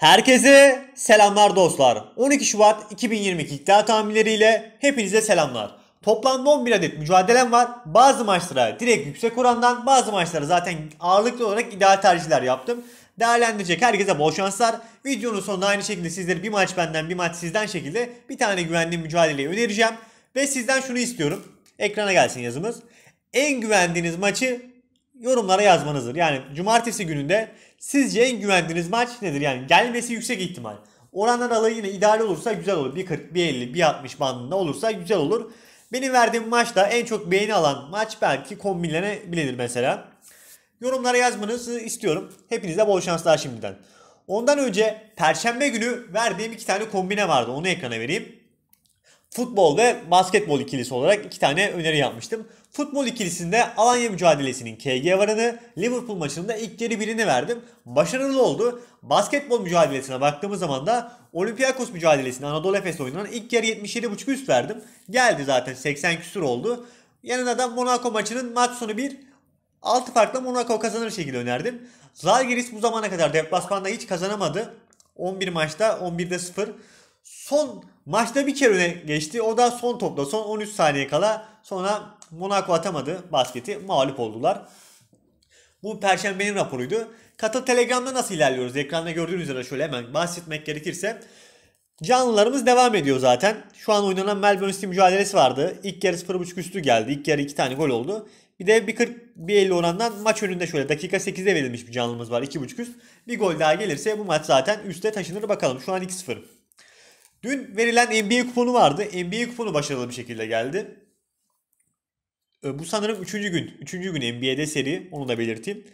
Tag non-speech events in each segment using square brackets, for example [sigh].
Herkese selamlar dostlar. 12 Şubat 2022 iddia tahminleriyle hepinize selamlar. Toplamda 11 adet mücadelem var. Bazı maçlara direkt yüksek orandan bazı maçlara zaten ağırlıklı olarak ideal tercihler yaptım. Değerlendirecek herkese bol şanslar. Videonun sonunda aynı şekilde sizlere bir maç benden bir maç sizden şekilde bir tane güvenli mücadeleyi önereceğim. Ve sizden şunu istiyorum. Ekrana gelsin yazımız. En güvendiğiniz maçı yorumlara yazmanızdır. Yani cumartesi gününde Sizce en güvendiğiniz maç nedir? Yani gelmesi yüksek ihtimal. Oranlar alayı yine ideal olursa güzel olur. 1.40, 1.50, 1.60 bandında olursa güzel olur. Benim verdiğim maçta en çok beğeni alan maç belki kombinlenebilir mesela. Yorumlara yazmanızı istiyorum. Hepinize bol şanslar şimdiden. Ondan önce Perşembe günü verdiğim iki tane kombine vardı. Onu ekrana vereyim futbol ve basketbol ikilisi olarak iki tane öneri yapmıştım. Futbol ikilisinde Alanya mücadelesinin KG varını, Liverpool maçında ilk yarı birini verdim. Başarılı oldu. Basketbol mücadelesine baktığımız zaman da Olympiakos mücadelesinde Anadolu Efes oynanan ilk yarı 77.5 üst verdim. Geldi zaten 80 küsur oldu. Yanına da Monaco maçının maç sonu bir 6 farkla Monaco kazanır şekilde önerdim. Zalgiris bu zamana kadar deplasmanda hiç kazanamadı. 11 maçta 11'de 0. Son maçta bir kere öne geçti. O da son topla son 13 saniye kala. Sonra Monaco atamadı basketi. Mağlup oldular. Bu perşembenin raporuydu. Katıl Telegram'da nasıl ilerliyoruz? Ekranda gördüğünüz üzere şöyle hemen bahsetmek gerekirse. Canlılarımız devam ediyor zaten. Şu an oynanan Melbourne City mücadelesi vardı. İlk yarı 0.5 üstü geldi. İlk yarı 2 tane gol oldu. Bir de bir 40 bir 50 orandan maç önünde şöyle dakika 8'de verilmiş bir canlımız var. 2.5 üst. Bir gol daha gelirse bu maç zaten üste taşınır bakalım. Şu an 2-0. Dün verilen NBA kuponu vardı. NBA kuponu başarılı bir şekilde geldi. Ee, bu sanırım 3. gün. 3. gün NBA'de seri. Onu da belirteyim.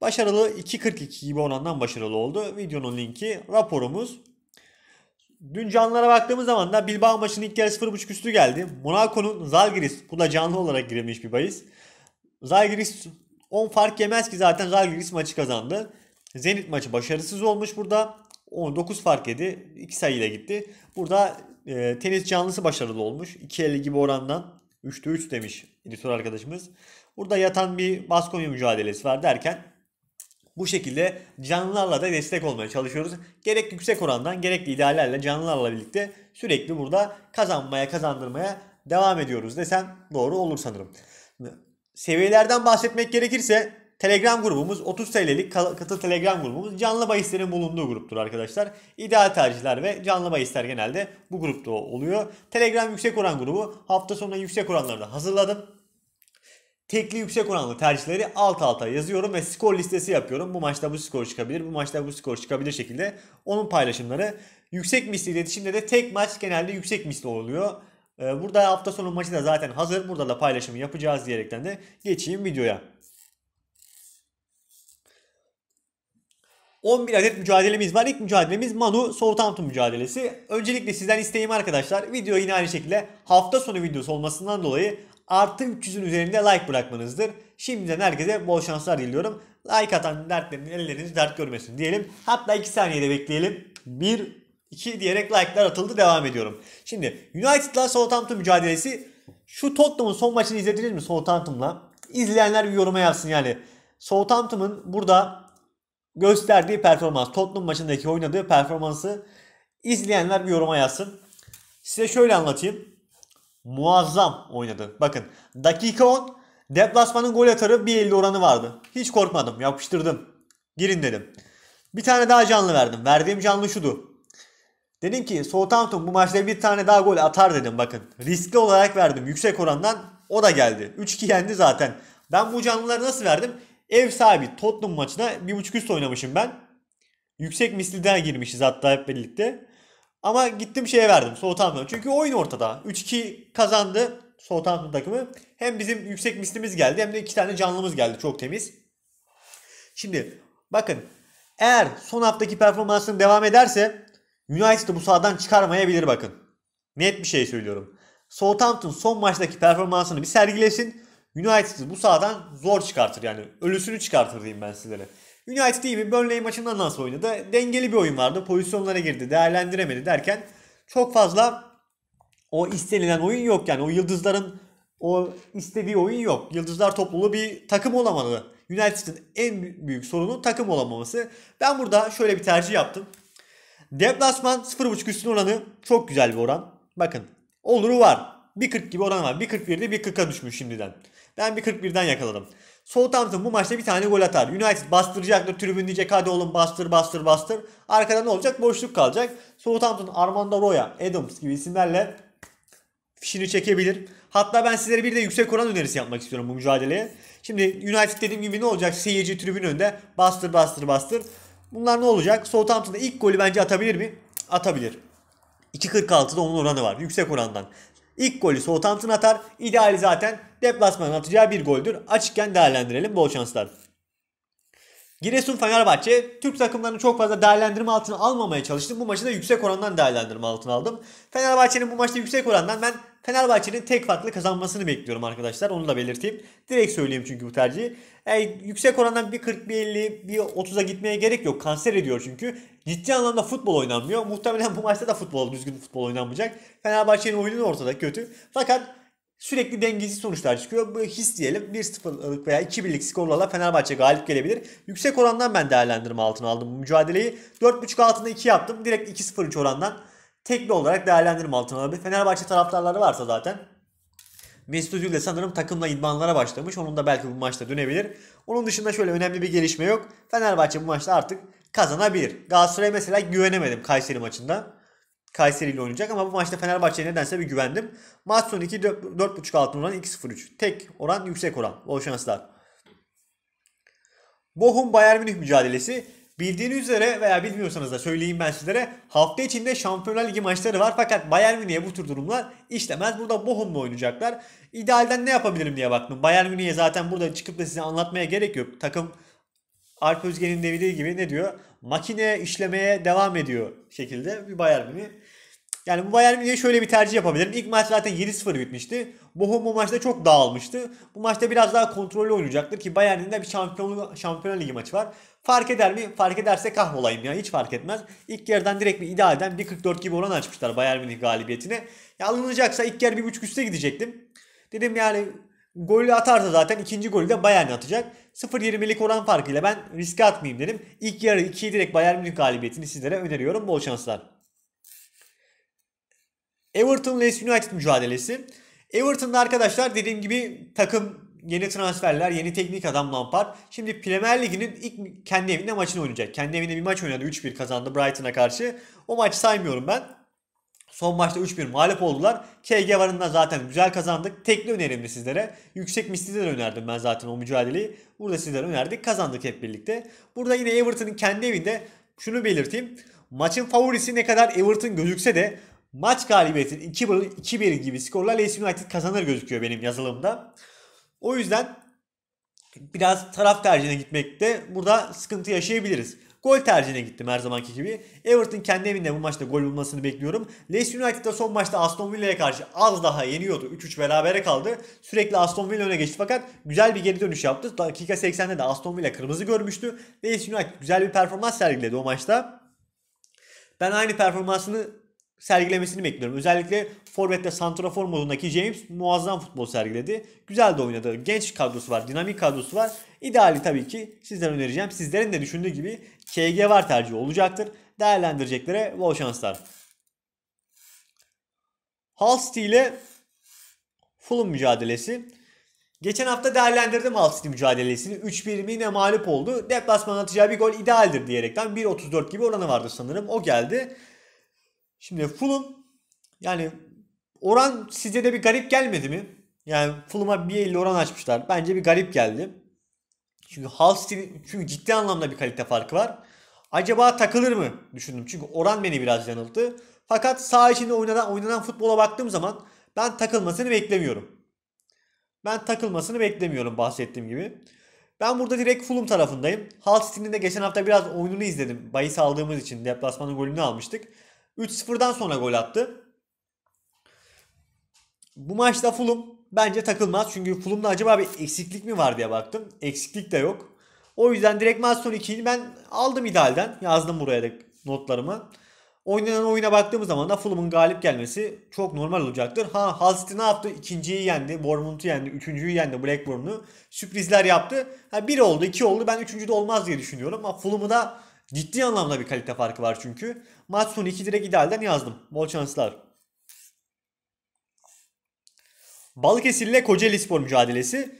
Başarılı 2.42 gibi orandan başarılı oldu. Videonun linki raporumuz. Dün canlılara baktığımız zaman da Bilbao maçının ilk yarısı 0.5 üstü geldi. Monaco'nun Zalgiris bu da canlı olarak girilmiş bir bahis. Zalgiris 10 fark yemez ki zaten Zalgiris maçı kazandı. Zenit maçı başarısız olmuş burada. 19 fark yedi. 2 sayıyla gitti. Burada e, tenis canlısı başarılı olmuş. 2.50 gibi orandan 3'te 3 demiş editör arkadaşımız. Burada yatan bir Baskonya mücadelesi var derken bu şekilde canlılarla da destek olmaya çalışıyoruz. Gerek yüksek orandan gerek idealerle canlılarla birlikte sürekli burada kazanmaya kazandırmaya devam ediyoruz desem doğru olur sanırım. Seviyelerden bahsetmek gerekirse Telegram grubumuz 30 TL'lik katıl Telegram grubumuz canlı bahislerin bulunduğu gruptur arkadaşlar. İdeal tercihler ve canlı bahisler genelde bu grupta oluyor. Telegram yüksek oran grubu hafta sonunda yüksek oranlarda hazırladım. Tekli yüksek oranlı tercihleri alt alta yazıyorum ve skor listesi yapıyorum. Bu maçta bu skor çıkabilir, bu maçta bu skor çıkabilir şekilde onun paylaşımları. Yüksek misli iletişimde de tek maç genelde yüksek misli oluyor. Ee, burada hafta sonu maçı da zaten hazır. Burada da paylaşımı yapacağız diyerekten de geçeyim videoya. 11 adet mücadelemiz var. İlk mücadelemiz Manu Southampton mücadelesi. Öncelikle sizden isteğim arkadaşlar video yine aynı şekilde hafta sonu videosu olmasından dolayı artı 300'ün üzerinde like bırakmanızdır. Şimdiden herkese bol şanslar diliyorum. Like atan dertlerin elleriniz dert görmesin diyelim. Hatta 2 saniyede bekleyelim. 1, 2 diyerek like'lar atıldı devam ediyorum. Şimdi United'la Southampton mücadelesi şu Tottenham'ın son maçını izlediniz mi Southampton'la? İzleyenler bir yoruma yazsın yani. Southampton'ın burada gösterdiği performans, Tottenham maçındaki oynadığı performansı izleyenler bir yoruma yazsın. Size şöyle anlatayım. Muazzam oynadı. Bakın dakika 10 deplasmanın gol atarı 1.50 oranı vardı. Hiç korkmadım yapıştırdım. Girin dedim. Bir tane daha canlı verdim. Verdiğim canlı şudu. Dedim ki Southampton bu maçta bir tane daha gol atar dedim bakın. Riskli olarak verdim yüksek orandan. O da geldi. 3-2 yendi zaten. Ben bu canlıları nasıl verdim? Ev sahibi Tottenham maçına 1.5 üst oynamışım ben. Yüksek misliden girmişiz hatta hep birlikte. Ama gittim şeye verdim Southampton. Çünkü oyun ortada. 3-2 kazandı Southampton takımı. Hem bizim yüksek mislimiz geldi hem de iki tane canlımız geldi çok temiz. Şimdi bakın eğer son haftaki performansını devam ederse United bu sahadan çıkarmayabilir bakın. Net bir şey söylüyorum. Southampton son maçtaki performansını bir sergilesin. United bu sahadan zor çıkartır yani. Ölüsünü çıkartır diyeyim ben sizlere. United iyi bir Burnley maçından nasıl oynadı? Dengeli bir oyun vardı. Pozisyonlara girdi. Değerlendiremedi derken çok fazla o istenilen oyun yok yani. O yıldızların o istediği oyun yok. Yıldızlar topluluğu bir takım olamadı. United'in en büyük sorunu takım olamaması. Ben burada şöyle bir tercih yaptım. Deplasman 0.5 üstün oranı çok güzel bir oran. Bakın oluru var. 1.40 gibi oran var. 1.41'de 1.40'a düşmüş şimdiden. Ben bir 41'den yakaladım. Southampton bu maçta bir tane gol atar. United bastıracaktır. Tribün diyecek hadi oğlum bastır bastır bastır. Arkada ne olacak? Boşluk kalacak. Southampton, Armando Roya, Adams gibi isimlerle fişini çekebilir. Hatta ben sizlere bir de yüksek oran önerisi yapmak istiyorum bu mücadeleye. Şimdi United dediğim gibi ne olacak? Seyirci tribün önünde bastır bastır bastır. Bunlar ne olacak? Southampton'da ilk golü bence atabilir mi? Atabilir. 2.46'da onun oranı var. Yüksek orandan. İlk golü Southampton atar. İdeali zaten deplasman atacağı bir goldür. Açıkken değerlendirelim bol şanslar. Giresun Fenerbahçe Türk takımlarını çok fazla değerlendirme altına almamaya çalıştım. Bu maçı da yüksek orandan değerlendirme altına aldım. Fenerbahçe'nin bu maçta yüksek orandan ben Fenerbahçe'nin tek farklı kazanmasını bekliyorum arkadaşlar. Onu da belirteyim. Direkt söyleyeyim çünkü bu tercihi. Yani e, yüksek orandan bir 40, bir 50, bir 30'a gitmeye gerek yok. Kanser ediyor çünkü. Ciddi anlamda futbol oynanmıyor. Muhtemelen bu maçta da futbol, düzgün futbol oynanmayacak. Fenerbahçe'nin oyunu ortada kötü. Fakat sürekli dengesiz sonuçlar çıkıyor. Bu his diyelim 1-0'lık veya 2-1'lik skorlarla Fenerbahçe galip gelebilir. Yüksek orandan ben değerlendirme altına aldım bu mücadeleyi. 4.5 altında 2 yaptım. Direkt 2-0-3 orandan tekli olarak değerlendirme altına alabilir. Fenerbahçe taraftarları varsa zaten Mesut Özil de sanırım takımla idmanlara başlamış. Onun da belki bu maçta dönebilir. Onun dışında şöyle önemli bir gelişme yok. Fenerbahçe bu maçta artık kazanabilir. Galatasaray mesela güvenemedim Kayseri maçında. Kayseri ile oynayacak ama bu maçta Fenerbahçe'ye nedense bir güvendim. Maç sonu 2 4.5 altın oranı 2.03. Tek oran yüksek oran. Bol şanslar. Bochum Bayern Münih mücadelesi. Bildiğiniz üzere veya bilmiyorsanız da söyleyeyim ben sizlere. Hafta içinde Şampiyonlar Ligi maçları var fakat Bayern Münih'e bu tür durumlar işlemez. Burada Bochum'la oynayacaklar. İdealden ne yapabilirim diye baktım. Bayern Münih'e zaten burada çıkıp da size anlatmaya gerek yok. Takım Alp Özge'nin dediği gibi ne diyor? Makine işlemeye devam ediyor şekilde bir Bayern Münih. Yani bu Bayern Münih'e şöyle bir tercih yapabilirim. İlk maç zaten 7-0 bitmişti. Bochum bu maçta çok dağılmıştı. Bu maçta biraz daha kontrollü oynayacaktır ki Bayern'in de bir şampiyonluk, şampiyonlar ligi maçı var. Fark eder mi? Fark ederse kahrolayım ya. Hiç fark etmez. İlk yarıdan direkt bir ideal eden 1.44 gibi oran açmışlar Bayern Münih galibiyetine. Ya alınacaksa ilk yarı 1.5 üstte gidecektim. Dedim yani golü atarsa zaten ikinci golü de Bayern atacak. 0-2 0.20'lik oran farkıyla ben riske atmayayım dedim. İlk yarı 2'yi direkt Bayern Münih galibiyetini sizlere öneriyorum. Bol şanslar. Everton Leeds United mücadelesi. Everton'da arkadaşlar dediğim gibi takım yeni transferler, yeni teknik adam Lampard. Şimdi Premier Ligi'nin ilk kendi evinde maçını oynayacak. Kendi evinde bir maç oynadı. 3-1 kazandı Brighton'a karşı. O maçı saymıyorum ben. Son maçta 3-1 mağlup oldular. KG varında zaten güzel kazandık. Tekli önerimdi sizlere. Yüksek misli'de de önerdim ben zaten o mücadeleyi. Burada sizlere önerdik. Kazandık hep birlikte. Burada yine Everton'ın kendi evinde şunu belirteyim. Maçın favorisi ne kadar Everton gözükse de maç galibiyetinin 2-1 gibi skorla Leeds United kazanır gözüküyor benim yazılımda. O yüzden biraz taraf tercihine gitmekte burada sıkıntı yaşayabiliriz. Gol tercihine gittim her zamanki gibi. Everton kendi evinde bu maçta gol bulmasını bekliyorum. Leeds United'da son maçta Aston Villa'ya karşı az daha yeniyordu. 3-3 berabere kaldı. Sürekli Aston Villa öne geçti fakat güzel bir geri dönüş yaptı. Dakika 80'de de Aston Villa kırmızı görmüştü. Leicester United güzel bir performans sergiledi o maçta. Ben aynı performansını sergilemesini bekliyorum. Özellikle Forvet'te Santrafor modundaki James muazzam futbol sergiledi. Güzel de oynadı. Genç kadrosu var, dinamik kadrosu var. İdeali tabii ki sizden önereceğim. Sizlerin de düşündüğü gibi KG var tercihi olacaktır. Değerlendireceklere bol şanslar. Hull City ile Fulham mücadelesi. Geçen hafta değerlendirdim Hull City mücadelesini. 3-1 yine mağlup oldu. Deplasman atacağı bir gol idealdir diyerekten 1-34 gibi oranı vardı sanırım. O geldi. Şimdi Fulham yani oran size de bir garip gelmedi mi? Yani Fulham'a 1.50 oran açmışlar. Bence bir garip geldi. Çünkü Hull City çünkü ciddi anlamda bir kalite farkı var. Acaba takılır mı düşündüm. Çünkü oran beni biraz yanılttı. Fakat sağ içinde oynanan, oynanan futbola baktığım zaman ben takılmasını beklemiyorum. Ben takılmasını beklemiyorum bahsettiğim gibi. Ben burada direkt Fulham tarafındayım. Hull City'nin de geçen hafta biraz oyununu izledim. Bahis aldığımız için deplasmanın golünü almıştık. 3-0'dan sonra gol attı. Bu maçta Fulham bence takılmaz. Çünkü Fulham'da acaba bir eksiklik mi var diye baktım. Eksiklik de yok. O yüzden direkt son 2'yi ben aldım idealden. Yazdım buraya da notlarımı. Oynanan oyuna baktığımız zaman da Fulham'ın galip gelmesi çok normal olacaktır. Ha Hull City ne yaptı? İkinciyi yendi. Bournemouth'u yendi. Üçüncüyü yendi. Blackburn'u. Sürprizler yaptı. Ha, bir oldu, iki oldu. Ben üçüncü de olmaz diye düşünüyorum. ama Fulham'ı da Ciddi anlamda bir kalite farkı var çünkü. Maç sonu 2 direk idealden yazdım. Bol şanslar. Balıkesir ile Kocaeli Spor mücadelesi.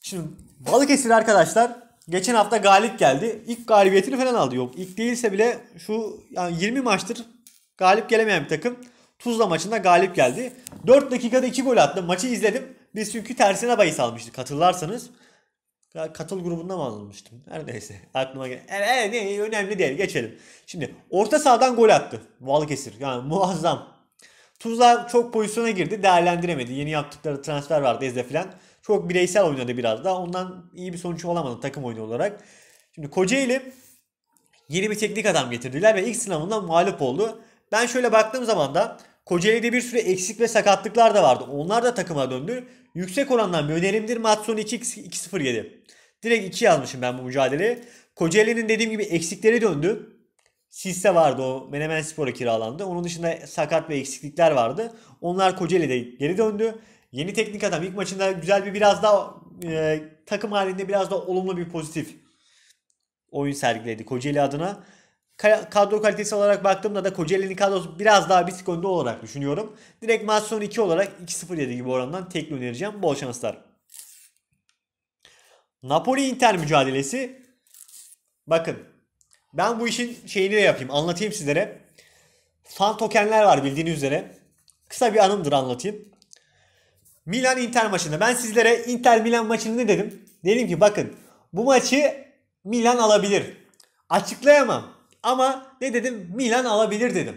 Şimdi Balıkesir arkadaşlar geçen hafta galip geldi. İlk galibiyetini falan aldı. Yok ilk değilse bile şu yani 20 maçtır galip gelemeyen bir takım. Tuzla maçında galip geldi. 4 dakikada 2 gol attı. Maçı izledim. Biz çünkü tersine bahis almıştık hatırlarsanız katıl grubundan mı alınmıştım? Her neyse aklıma gel. E, e, ne, önemli değil geçelim. Şimdi orta sahadan gol attı Balıkesir. Yani muazzam. Tuzla çok pozisyona girdi değerlendiremedi. Yeni yaptıkları transfer vardı Ezde filan. Çok bireysel oynadı biraz da. Ondan iyi bir sonuç olamadı takım oyunu olarak. Şimdi Kocaeli yeni bir teknik adam getirdiler ve ilk sınavında mağlup oldu. Ben şöyle baktığım zaman da Kocaeli'de bir süre eksik ve sakatlıklar da vardı. Onlar da takıma döndü. Yüksek orandan bir önerimdir. Maç sonu 2-0-7. Direkt 2 yazmışım ben bu mücadeleye. Kocaeli'nin dediğim gibi eksikleri döndü. Sisse vardı o Menemen Spor'a kiralandı. Onun dışında sakat ve eksiklikler vardı. Onlar Kocaeli'de geri döndü. Yeni teknik adam ilk maçında güzel bir biraz daha e, takım halinde biraz daha olumlu bir pozitif oyun sergiledi Kocaeli adına kadro kalitesi olarak baktığımda da Kocaeli'nin kadrosu biraz daha bir tık önde olarak düşünüyorum. Direkt maç sonu 2 olarak 2 0 yedi gibi orandan tekli önereceğim. Bol şanslar. Napoli-Inter mücadelesi. Bakın ben bu işin şeyini de yapayım. Anlatayım sizlere. Fan tokenler var bildiğiniz üzere. Kısa bir anımdır anlatayım. Milan Inter maçında ben sizlere Inter Milan maçını ne dedim? Dedim ki bakın bu maçı Milan alabilir. Açıklayamam. Ama ne dedim? Milan alabilir dedim.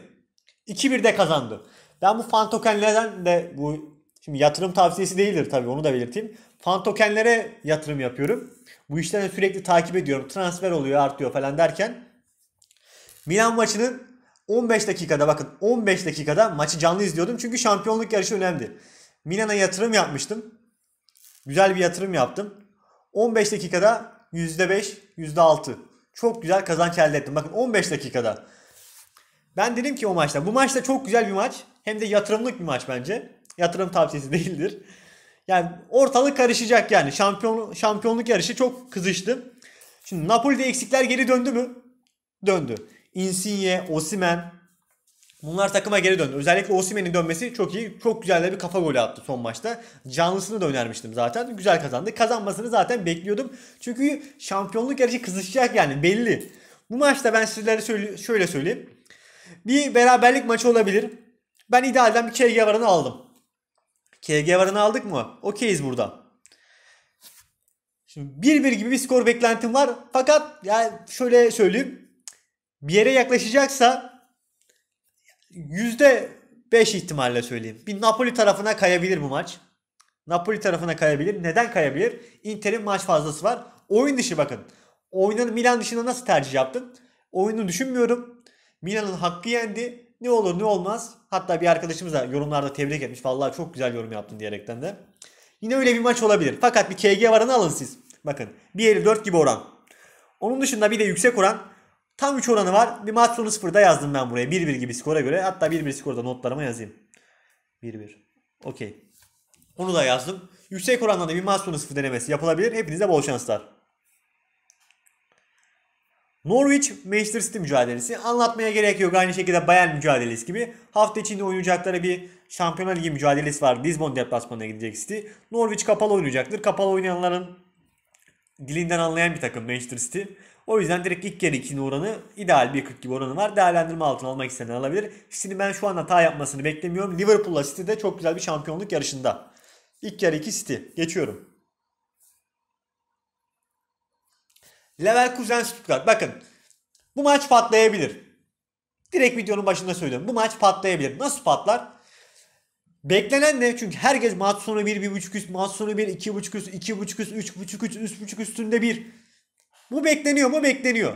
2-1'de kazandı. Ben bu fan tokenlerden de bu şimdi yatırım tavsiyesi değildir tabii onu da belirteyim. Fan tokenlere yatırım yapıyorum. Bu işleri sürekli takip ediyorum. Transfer oluyor, artıyor falan derken Milan maçının 15 dakikada bakın 15 dakikada maçı canlı izliyordum. Çünkü şampiyonluk yarışı önemli. Milan'a yatırım yapmıştım. Güzel bir yatırım yaptım. 15 dakikada %5, %6 çok güzel kazanç elde ettim. Bakın 15 dakikada. Ben dedim ki o maçta bu maçta çok güzel bir maç. Hem de yatırımlık bir maç bence. Yatırım tavsiyesi [laughs] değildir. Yani ortalık karışacak yani. Şampiyon, şampiyonluk yarışı çok kızıştı. Şimdi Napoli'de eksikler geri döndü mü? Döndü. Insigne, Osimen, Bunlar takıma geri döndü. Özellikle Osimen'in dönmesi çok iyi. Çok güzel bir kafa golü attı son maçta. Canlısını da önermiştim zaten. Güzel kazandı. Kazanmasını zaten bekliyordum. Çünkü şampiyonluk yarışı kızışacak yani belli. Bu maçta ben sizlere söyle şöyle söyleyeyim. Bir beraberlik maçı olabilir. Ben idealden bir KG varını aldım. KG varını aldık mı? Okeyiz burada. Şimdi 1-1 gibi bir skor beklentim var. Fakat yani şöyle söyleyeyim. Bir yere yaklaşacaksa %5 ihtimalle söyleyeyim. Bir Napoli tarafına kayabilir bu maç. Napoli tarafına kayabilir. Neden kayabilir? Inter'in maç fazlası var. Oyun dışı bakın. Oyunun Milan dışında nasıl tercih yaptın? Oyunu düşünmüyorum. Milan'ın hakkı yendi. Ne olur ne olmaz. Hatta bir arkadaşımız da yorumlarda tebrik etmiş. Vallahi çok güzel yorum yaptın diyerekten de. Yine öyle bir maç olabilir. Fakat bir KG varını alın siz. Bakın 1.54 gibi oran. Onun dışında bir de yüksek oran Tam 3 oranı var. Bir maç sonu 0'da yazdım ben buraya. 1-1 gibi skora göre. Hatta 1-1 skorda notlarıma yazayım. 1-1. Okey. Onu da yazdım. Yüksek oranlarda bir maç sonu 0 denemesi yapılabilir. Hepinize bol şanslar. Norwich Manchester City mücadelesi. Anlatmaya gerek yok. Aynı şekilde Bayern mücadelesi gibi. Hafta içinde oynayacakları bir Şampiyonlar Ligi mücadelesi var. Lisbon deplasmanına gidecek City. Norwich kapalı oynayacaktır. Kapalı oynayanların dilinden anlayan bir takım Manchester City. O yüzden direkt ilk kere 2'nin oranı ideal 1.40 gibi oranı var. Değerlendirme altına almak isteyen alabilir. Şimdi ben şu an hata yapmasını beklemiyorum. Liverpool'la City de çok güzel bir şampiyonluk yarışında. İlk kere 2 City. Geçiyorum. Level kuzen Stuttgart. Bakın bu maç patlayabilir. Direkt videonun başında söylüyorum. Bu maç patlayabilir. Nasıl patlar? Beklenen ne? Çünkü herkes maç sonu 1, 1.5 üst, maç sonu 1, 2.5 üst, 2.5 üst, 3.5 üst, 3.5 üstünde 1. Bu bekleniyor mu? Bekleniyor.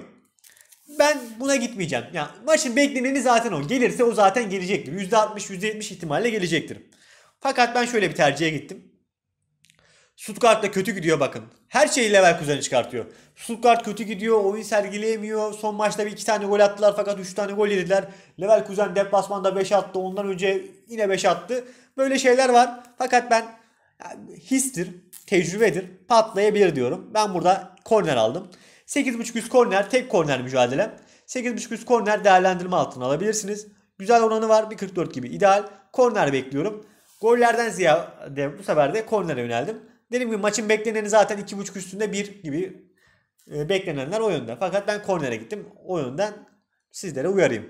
Ben buna gitmeyeceğim. Ya yani maçın bekleneni zaten o. Gelirse o zaten gelecektir. %60, %70 ihtimalle gelecektir. Fakat ben şöyle bir tercihe gittim. Stuttgart da kötü gidiyor bakın. Her şeyi Leverkusen'i çıkartıyor. Stuttgart kötü gidiyor. Oyun sergileyemiyor. Son maçta bir iki tane gol attılar fakat üç tane gol yediler. Leverkusen deplasmanda beş attı. Ondan önce yine beş attı. Böyle şeyler var. Fakat ben histir, tecrübedir, patlayabilir diyorum. Ben burada korner aldım. 8.5 üst korner, tek korner mücadelem. 8.5 üst korner değerlendirme altına alabilirsiniz. Güzel oranı var. 1.44 gibi ideal. Korner bekliyorum. Gollerden ziyade bu sefer de kornere yöneldim. Dediğim gibi maçın bekleneni zaten 2.5 üstünde 1 gibi e, beklenenler o yönde. Fakat ben kornere gittim. O yönden sizlere uyarayım.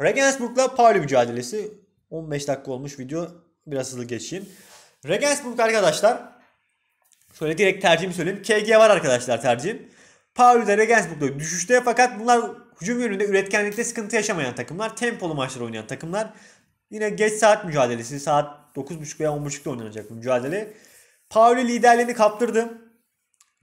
Regensburg'la Pauli mücadelesi. 15 dakika olmuş video. Biraz hızlı geçeyim. Regensburg arkadaşlar. Şöyle direkt tercihimi söyleyeyim. KG var arkadaşlar tercihim. Pauli de Regensburg'da düşüşte fakat bunlar hücum yönünde üretkenlikte sıkıntı yaşamayan takımlar. Tempolu maçları oynayan takımlar. Yine geç saat mücadelesi. Saat 9.30 veya 10.30'da oynanacak bu mücadele. Pauli liderliğini kaptırdı.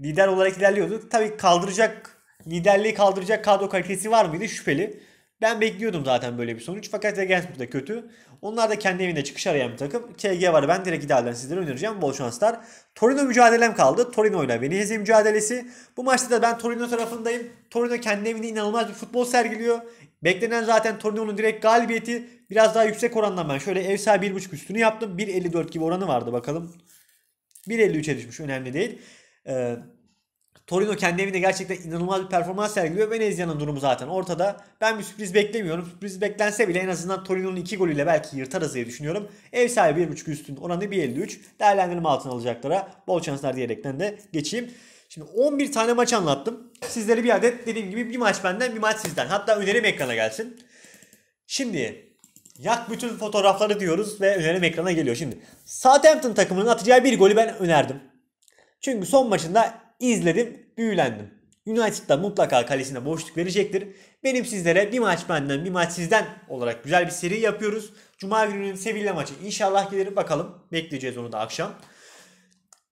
Lider olarak ilerliyordu. Tabii kaldıracak, liderliği kaldıracak kadro kalitesi var mıydı? Şüpheli. Ben bekliyordum zaten böyle bir sonuç. Fakat Regensburg da kötü. Onlar da kendi evinde çıkış arayan bir takım. KG var. Ben direkt idealden sizlere önereceğim. Bol şanslar. Torino mücadelem kaldı. Torino ile Venezia mücadelesi. Bu maçta da ben Torino tarafındayım. Torino kendi evinde inanılmaz bir futbol sergiliyor. Beklenen zaten Torino'nun direkt galibiyeti. Biraz daha yüksek orandan ben şöyle ev sahibi 1.5 üstünü yaptım. 1.54 gibi oranı vardı bakalım. 1.53'e düşmüş önemli değil. Ee, Torino kendi evinde gerçekten inanılmaz bir performans sergiliyor. Venezia'nın durumu zaten ortada. Ben bir sürpriz beklemiyorum. Sürpriz beklense bile en azından Torino'nun 2 golüyle belki yırtarız diye düşünüyorum. Ev sahibi 1.5 üstün oranı 1.53. Değerlendirme altına alacaklara bol şanslar diyerekten de geçeyim. Şimdi 11 tane maç anlattım. Sizlere bir adet dediğim gibi bir maç benden bir maç sizden. Hatta önerim ekrana gelsin. Şimdi yak bütün fotoğrafları diyoruz ve önerim ekrana geliyor. Şimdi Southampton takımının atacağı bir golü ben önerdim. Çünkü son maçında izledim, büyülendim. da mutlaka kalesine boşluk verecektir. Benim sizlere bir maç benden bir maç sizden olarak güzel bir seri yapıyoruz. Cuma gününün Sevilla maçı inşallah gelir bakalım. Bekleyeceğiz onu da akşam.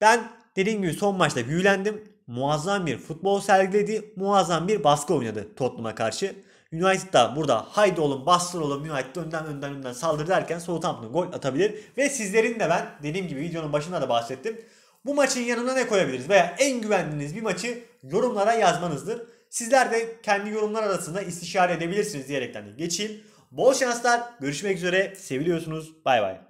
Ben dediğim gibi son maçta büyülendim. Muazzam bir futbol sergiledi. Muazzam bir baskı oynadı Tottenham'a karşı. United da burada haydi oğlum bastır oğlum United önden önden önden saldır derken Southampton gol atabilir. Ve sizlerin de ben dediğim gibi videonun başında da bahsettim bu maçın yanına ne koyabiliriz veya en güvendiğiniz bir maçı yorumlara yazmanızdır. Sizler de kendi yorumlar arasında istişare edebilirsiniz diyerekten de geçeyim. Bol şanslar. Görüşmek üzere. Seviliyorsunuz. Bay bay.